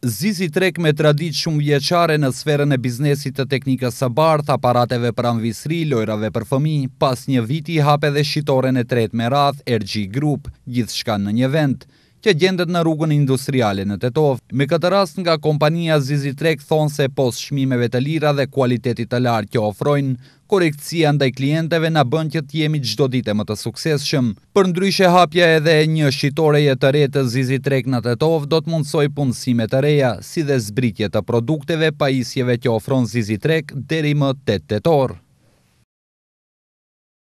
Zizi trek me tradit shumë vjeqare në sferën e biznesit të teknikës së bardh, aparateve për lojrave për fëmi, pas një viti hape dhe shqitore në tret me rath, RG Group, gjithë shka në një vend që gjendet në rrugën industriale në Tetov. Me këtë rast nga kompania Zizi Trek thonë se pos shmimeve të lira dhe kualitetit të lartë që ofrojnë, korekcija ndaj klienteve në bënd që të jemi gjdo dite më të sukseshëm. Për ndryshe hapja edhe një shqitore e të rejtë të zizi trek në Tetov, do të mundësoj punësime të reja, si dhe zbritje të produkteve, pa isjeve që ofron zizi trek, deri më të të